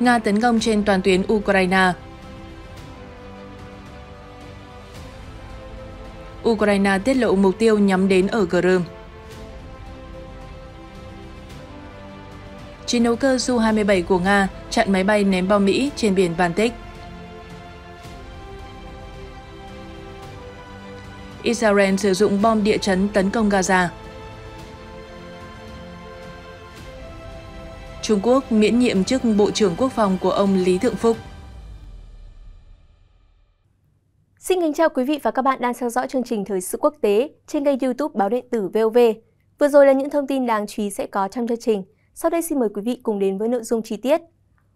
Nga tấn công trên toàn tuyến Ukraine. Ukraine tiết lộ mục tiêu nhắm đến ở Crimea. Chiến đấu cơ Su-27 của Nga chặn máy bay ném bom Mỹ trên biển Baltic. Israel sử dụng bom địa chấn tấn công Gaza. Trung Quốc miễn nhiệm chức Bộ trưởng Quốc phòng của ông Lý Thượng Phúc. Xin kính chào quý vị và các bạn đang theo dõi chương trình Thời sự quốc tế trên kênh youtube Báo điện tử VOV. Vừa rồi là những thông tin đáng chú ý sẽ có trong chương trình. Sau đây xin mời quý vị cùng đến với nội dung chi tiết.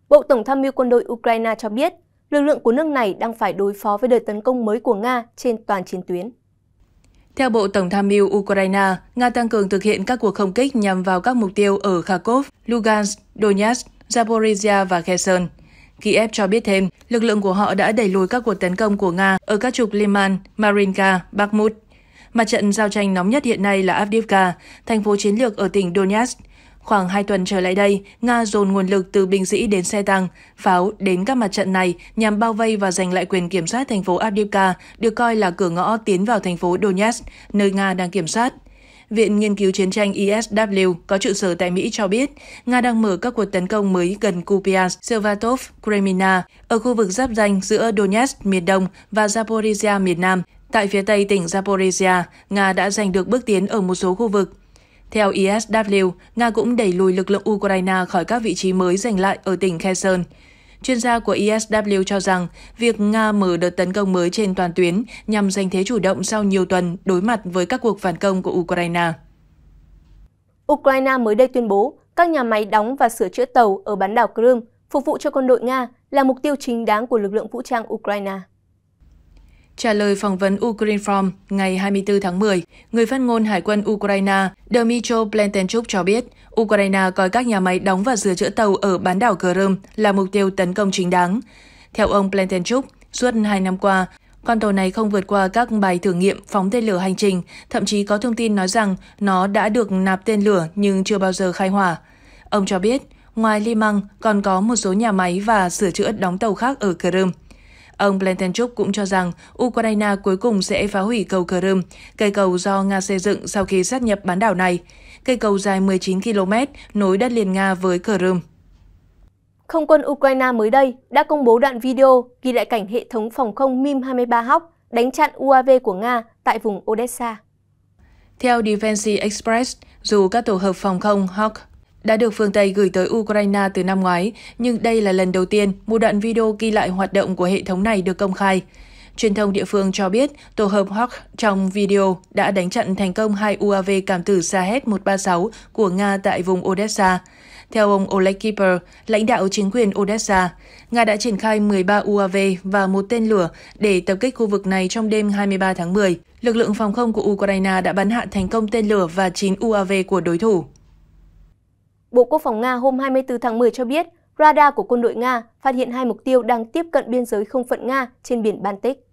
Bộ Tổng tham mưu quân đội Ukraine cho biết, lực lượng của nước này đang phải đối phó với đợt tấn công mới của Nga trên toàn chiến tuyến. Theo Bộ Tổng tham mưu Ukraine, Nga tăng cường thực hiện các cuộc không kích nhằm vào các mục tiêu ở Kharkov, Lugansk, Donetsk, Zaporizhia và Kherson. Kiev cho biết thêm, lực lượng của họ đã đẩy lùi các cuộc tấn công của Nga ở các trục Liman, Marinka, Bakhmut. Mặt trận giao tranh nóng nhất hiện nay là Avdiivka, thành phố chiến lược ở tỉnh Donetsk, Khoảng 2 tuần trở lại đây, Nga dồn nguồn lực từ binh sĩ đến xe tăng, pháo đến các mặt trận này nhằm bao vây và giành lại quyền kiểm soát thành phố Avdiivka, được coi là cửa ngõ tiến vào thành phố Donetsk, nơi Nga đang kiểm soát. Viện Nghiên cứu Chiến tranh ISW có trụ sở tại Mỹ cho biết, Nga đang mở các cuộc tấn công mới gần Kupiansk, Silvatov, Kremina, ở khu vực giáp danh giữa Donetsk miền Đông và Zaporizhia miền Nam. Tại phía tây tỉnh Zaporizhia, Nga đã giành được bước tiến ở một số khu vực theo ISW, Nga cũng đẩy lùi lực lượng Ukraine khỏi các vị trí mới giành lại ở tỉnh Kherson. Chuyên gia của ISW cho rằng việc Nga mở đợt tấn công mới trên toàn tuyến nhằm giành thế chủ động sau nhiều tuần đối mặt với các cuộc phản công của Ukraine. Ukraine mới đây tuyên bố các nhà máy đóng và sửa chữa tàu ở bán đảo Crimea phục vụ cho quân đội Nga là mục tiêu chính đáng của lực lượng vũ trang Ukraine. Trả lời phỏng vấn Ukrainform ngày 24 tháng 10, người phát ngôn Hải quân Ukraine Dmytro Plentenchuk cho biết Ukraine coi các nhà máy đóng và sửa chữa tàu ở bán đảo Crimea là mục tiêu tấn công chính đáng. Theo ông Plentenchuk, suốt hai năm qua, con tàu này không vượt qua các bài thử nghiệm phóng tên lửa hành trình, thậm chí có thông tin nói rằng nó đã được nạp tên lửa nhưng chưa bao giờ khai hỏa. Ông cho biết, ngoài Limang còn có một số nhà máy và sửa chữa đóng tàu khác ở Crimea. Ông Blentenchuk cũng cho rằng Ukraine cuối cùng sẽ phá hủy cầu Crimea, cây cầu do Nga xây dựng sau khi sát nhập bán đảo này. Cây cầu dài 19 km nối đất liền Nga với Crimea. Không quân Ukraine mới đây đã công bố đoạn video ghi lại cảnh hệ thống phòng không MiM-23 Hawk đánh chặn UAV của Nga tại vùng Odessa. Theo Defense Express, dù các tổ hợp phòng không Hawk đã được phương Tây gửi tới Ukraine từ năm ngoái, nhưng đây là lần đầu tiên một đoạn video ghi lại hoạt động của hệ thống này được công khai. Truyền thông địa phương cho biết tổ hợp Hawk trong video đã đánh chặn thành công hai UAV cảm tử Sahed-136 của Nga tại vùng Odessa. Theo ông Oleg Kipper, lãnh đạo chính quyền Odessa, Nga đã triển khai 13 UAV và một tên lửa để tập kích khu vực này trong đêm 23 tháng 10. Lực lượng phòng không của Ukraine đã bắn hạ thành công tên lửa và 9 UAV của đối thủ. Bộ Quốc phòng Nga hôm 24 tháng 10 cho biết radar của quân đội Nga phát hiện hai mục tiêu đang tiếp cận biên giới không phận Nga trên biển Baltic.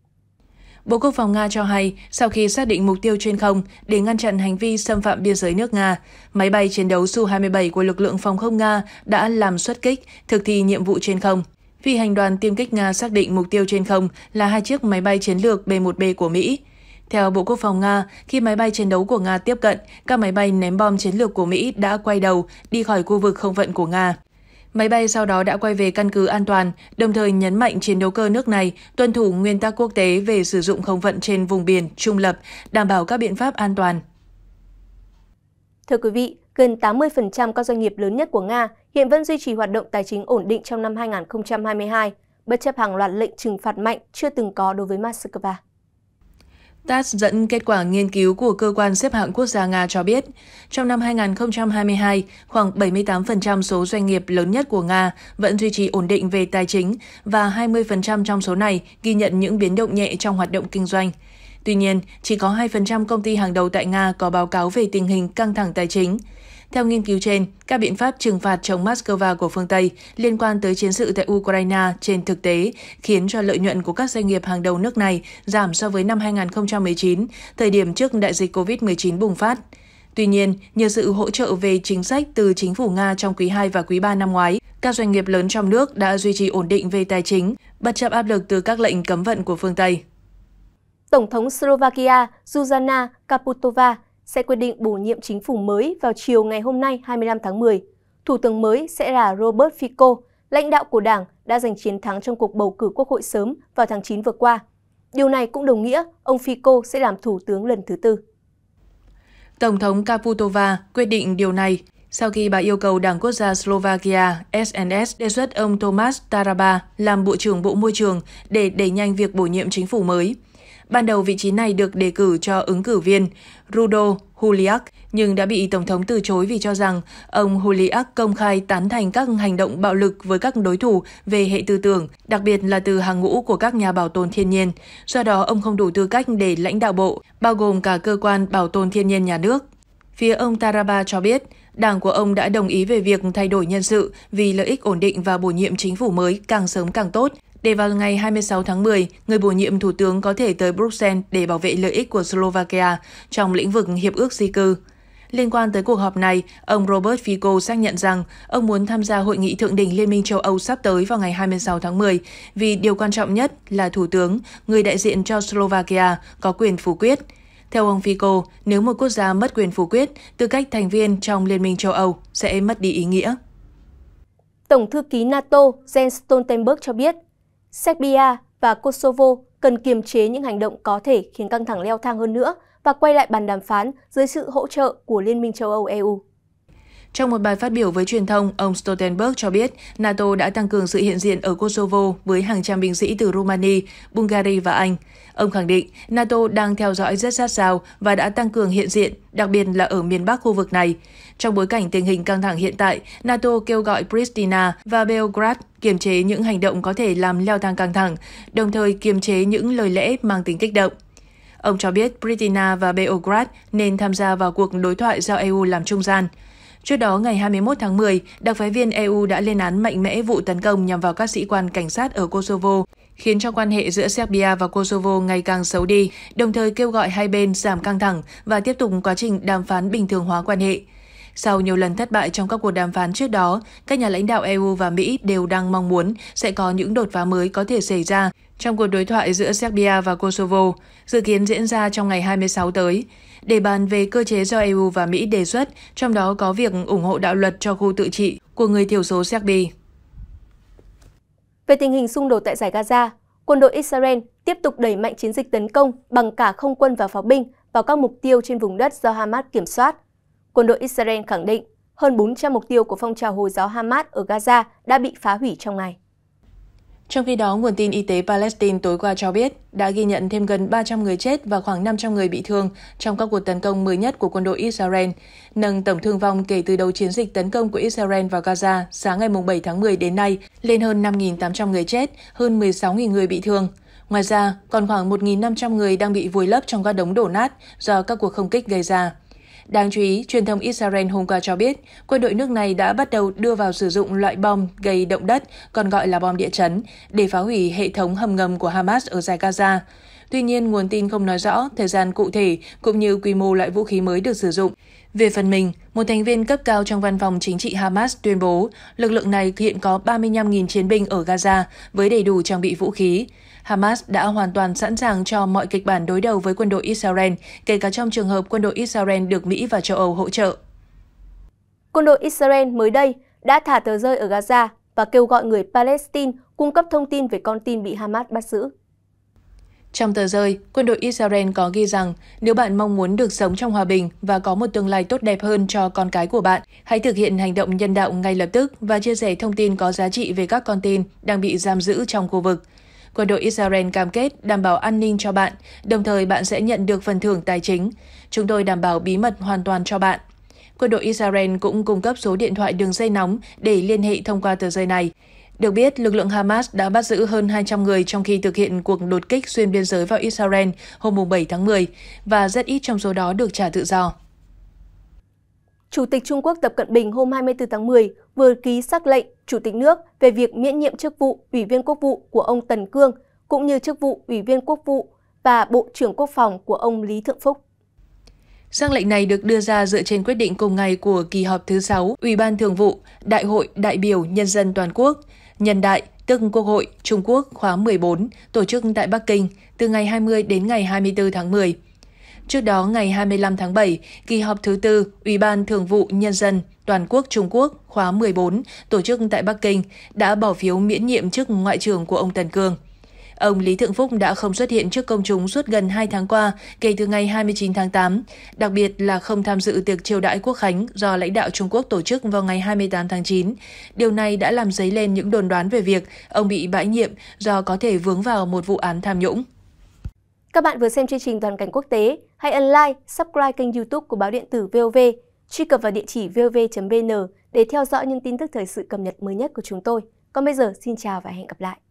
Bộ Quốc phòng Nga cho hay, sau khi xác định mục tiêu trên không để ngăn chặn hành vi xâm phạm biên giới nước Nga, máy bay chiến đấu Su-27 của lực lượng phòng không Nga đã làm xuất kích, thực thi nhiệm vụ trên không. Phi hành đoàn tiêm kích Nga xác định mục tiêu trên không là hai chiếc máy bay chiến lược B-1B của Mỹ. Theo Bộ Quốc phòng Nga, khi máy bay chiến đấu của Nga tiếp cận, các máy bay ném bom chiến lược của Mỹ đã quay đầu đi khỏi khu vực không phận của Nga. Máy bay sau đó đã quay về căn cứ an toàn, đồng thời nhấn mạnh chiến đấu cơ nước này tuân thủ nguyên tắc quốc tế về sử dụng không phận trên vùng biển trung lập, đảm bảo các biện pháp an toàn. Thưa quý vị, gần 80% các doanh nghiệp lớn nhất của Nga hiện vẫn duy trì hoạt động tài chính ổn định trong năm 2022, bất chấp hàng loạt lệnh trừng phạt mạnh chưa từng có đối với Moscow. Tas dẫn kết quả nghiên cứu của cơ quan xếp hạng quốc gia Nga cho biết, trong năm 2022, khoảng 78% số doanh nghiệp lớn nhất của Nga vẫn duy trì ổn định về tài chính và 20% trong số này ghi nhận những biến động nhẹ trong hoạt động kinh doanh. Tuy nhiên, chỉ có 2% công ty hàng đầu tại Nga có báo cáo về tình hình căng thẳng tài chính. Theo nghiên cứu trên, các biện pháp trừng phạt chống Moscow của phương Tây liên quan tới chiến sự tại Ukraine trên thực tế khiến cho lợi nhuận của các doanh nghiệp hàng đầu nước này giảm so với năm 2019, thời điểm trước đại dịch COVID-19 bùng phát. Tuy nhiên, nhờ sự hỗ trợ về chính sách từ chính phủ Nga trong quý 2 và quý 3 năm ngoái, các doanh nghiệp lớn trong nước đã duy trì ổn định về tài chính, bất chấp áp lực từ các lệnh cấm vận của phương Tây. Tổng thống Slovakia Zuzana Kaputova sẽ quyết định bổ nhiệm chính phủ mới vào chiều ngày hôm nay 25 tháng 10. Thủ tướng mới sẽ là Robert Fico, lãnh đạo của đảng đã giành chiến thắng trong cuộc bầu cử quốc hội sớm vào tháng 9 vừa qua. Điều này cũng đồng nghĩa ông Fico sẽ làm thủ tướng lần thứ tư. Tổng thống Kaputova quyết định điều này sau khi bà yêu cầu Đảng Quốc gia Slovakia SNS đề xuất ông Tomas Taraba làm Bộ trưởng Bộ Môi trường để đẩy nhanh việc bổ nhiệm chính phủ mới. Ban đầu vị trí này được đề cử cho ứng cử viên Rudo Huliak nhưng đã bị Tổng thống từ chối vì cho rằng ông Huliak công khai tán thành các hành động bạo lực với các đối thủ về hệ tư tưởng, đặc biệt là từ hàng ngũ của các nhà bảo tồn thiên nhiên. Do đó, ông không đủ tư cách để lãnh đạo bộ, bao gồm cả cơ quan bảo tồn thiên nhiên nhà nước. Phía ông Taraba cho biết, đảng của ông đã đồng ý về việc thay đổi nhân sự vì lợi ích ổn định và bổ nhiệm chính phủ mới càng sớm càng tốt, để vào ngày 26 tháng 10, người bổ nhiệm thủ tướng có thể tới Bruxelles để bảo vệ lợi ích của Slovakia trong lĩnh vực hiệp ước di cư. Liên quan tới cuộc họp này, ông Robert Fico xác nhận rằng ông muốn tham gia hội nghị thượng đỉnh Liên minh châu Âu sắp tới vào ngày 26 tháng 10 vì điều quan trọng nhất là thủ tướng, người đại diện cho Slovakia, có quyền phủ quyết. Theo ông Fico, nếu một quốc gia mất quyền phủ quyết, tư cách thành viên trong Liên minh châu Âu sẽ mất đi ý nghĩa. Tổng thư ký NATO Jens Stoltenberg cho biết serbia và kosovo cần kiềm chế những hành động có thể khiến căng thẳng leo thang hơn nữa và quay lại bàn đàm phán dưới sự hỗ trợ của liên minh châu âu eu trong một bài phát biểu với truyền thông, ông Stoltenberg cho biết NATO đã tăng cường sự hiện diện ở Kosovo với hàng trăm binh sĩ từ Romania, Bulgaria và Anh. Ông khẳng định NATO đang theo dõi rất sát sao và đã tăng cường hiện diện, đặc biệt là ở miền Bắc khu vực này. Trong bối cảnh tình hình căng thẳng hiện tại, NATO kêu gọi Pristina và Belgrade kiềm chế những hành động có thể làm leo thang căng thẳng, đồng thời kiềm chế những lời lẽ mang tính kích động. Ông cho biết Pristina và Belgrade nên tham gia vào cuộc đối thoại do EU làm trung gian. Trước đó, ngày 21 tháng 10, đặc phái viên EU đã lên án mạnh mẽ vụ tấn công nhằm vào các sĩ quan cảnh sát ở Kosovo, khiến cho quan hệ giữa Serbia và Kosovo ngày càng xấu đi, đồng thời kêu gọi hai bên giảm căng thẳng và tiếp tục quá trình đàm phán bình thường hóa quan hệ. Sau nhiều lần thất bại trong các cuộc đàm phán trước đó, các nhà lãnh đạo EU và Mỹ đều đang mong muốn sẽ có những đột phá mới có thể xảy ra trong cuộc đối thoại giữa Serbia và Kosovo, dự kiến diễn ra trong ngày 26 tới, để bàn về cơ chế do EU và Mỹ đề xuất, trong đó có việc ủng hộ đạo luật cho khu tự trị của người thiểu số Serbia. Về tình hình xung đột tại giải Gaza, quân đội Israel tiếp tục đẩy mạnh chiến dịch tấn công bằng cả không quân và pháo binh vào các mục tiêu trên vùng đất do Hamas kiểm soát, quân đội Israel khẳng định hơn 400 mục tiêu của phong trào Hồi giáo Hamas ở Gaza đã bị phá hủy trong ngày. Trong khi đó, nguồn tin y tế Palestine tối qua cho biết đã ghi nhận thêm gần 300 người chết và khoảng 500 người bị thương trong các cuộc tấn công mới nhất của quân đội Israel, nâng tổng thương vong kể từ đầu chiến dịch tấn công của Israel vào Gaza sáng ngày 7 tháng 10 đến nay lên hơn 5.800 người chết, hơn 16.000 người bị thương. Ngoài ra, còn khoảng 1.500 người đang bị vùi lấp trong các đống đổ nát do các cuộc không kích gây ra. Đáng chú ý, truyền thông Israel hôm qua cho biết quân đội nước này đã bắt đầu đưa vào sử dụng loại bom gây động đất, còn gọi là bom địa chấn, để phá hủy hệ thống hầm ngầm của Hamas ở giải Gaza. Tuy nhiên, nguồn tin không nói rõ thời gian cụ thể cũng như quy mô loại vũ khí mới được sử dụng. Về phần mình, một thành viên cấp cao trong văn phòng chính trị Hamas tuyên bố lực lượng này hiện có 35.000 chiến binh ở Gaza với đầy đủ trang bị vũ khí. Hamas đã hoàn toàn sẵn sàng cho mọi kịch bản đối đầu với quân đội Israel, kể cả trong trường hợp quân đội Israel được Mỹ và châu Âu hỗ trợ. Quân đội Israel mới đây đã thả tờ rơi ở Gaza và kêu gọi người Palestine cung cấp thông tin về con tin bị Hamas bắt giữ. Trong tờ rơi, quân đội Israel có ghi rằng nếu bạn mong muốn được sống trong hòa bình và có một tương lai tốt đẹp hơn cho con cái của bạn, hãy thực hiện hành động nhân đạo ngay lập tức và chia sẻ thông tin có giá trị về các con tin đang bị giam giữ trong khu vực. Quân đội Israel cam kết đảm bảo an ninh cho bạn, đồng thời bạn sẽ nhận được phần thưởng tài chính. Chúng tôi đảm bảo bí mật hoàn toàn cho bạn. Quân đội Israel cũng cung cấp số điện thoại đường dây nóng để liên hệ thông qua tờ rơi này. Được biết, lực lượng Hamas đã bắt giữ hơn 200 người trong khi thực hiện cuộc đột kích xuyên biên giới vào Israel hôm 7 tháng 10 và rất ít trong số đó được trả tự do. Chủ tịch Trung Quốc Tập Cận Bình hôm 24 tháng 10 vừa ký xác lệnh Chủ tịch nước về việc miễn nhiệm chức vụ Ủy viên Quốc vụ của ông Tần Cương cũng như chức vụ Ủy viên Quốc vụ và Bộ trưởng Quốc phòng của ông Lý Thượng Phúc. Xác lệnh này được đưa ra dựa trên quyết định cùng ngày của kỳ họp thứ 6 Ủy ban Thường vụ Đại hội đại biểu Nhân dân toàn quốc – nhân đại tức Quốc hội Trung Quốc khóa 14 tổ chức tại Bắc Kinh từ ngày 20 đến ngày 24 tháng 10. Trước đó, ngày 25 tháng 7, kỳ họp thứ tư Ủy ban Thường vụ Nhân dân Toàn quốc Trung Quốc khóa 14 tổ chức tại Bắc Kinh đã bỏ phiếu miễn nhiệm chức Ngoại trưởng của ông Tần Cương. Ông Lý Thượng Phúc đã không xuất hiện trước công chúng suốt gần 2 tháng qua kể từ ngày 29 tháng 8, đặc biệt là không tham dự tiệc triều đại quốc khánh do lãnh đạo Trung Quốc tổ chức vào ngày 28 tháng 9. Điều này đã làm dấy lên những đồn đoán về việc ông bị bãi nhiệm do có thể vướng vào một vụ án tham nhũng. Các bạn vừa xem chương trình Toàn cảnh quốc tế, hãy ấn like, subscribe kênh YouTube của báo điện tử VOV, truy cập vào địa chỉ vov.vn để theo dõi những tin tức thời sự cập nhật mới nhất của chúng tôi. Còn bây giờ, xin chào và hẹn gặp lại.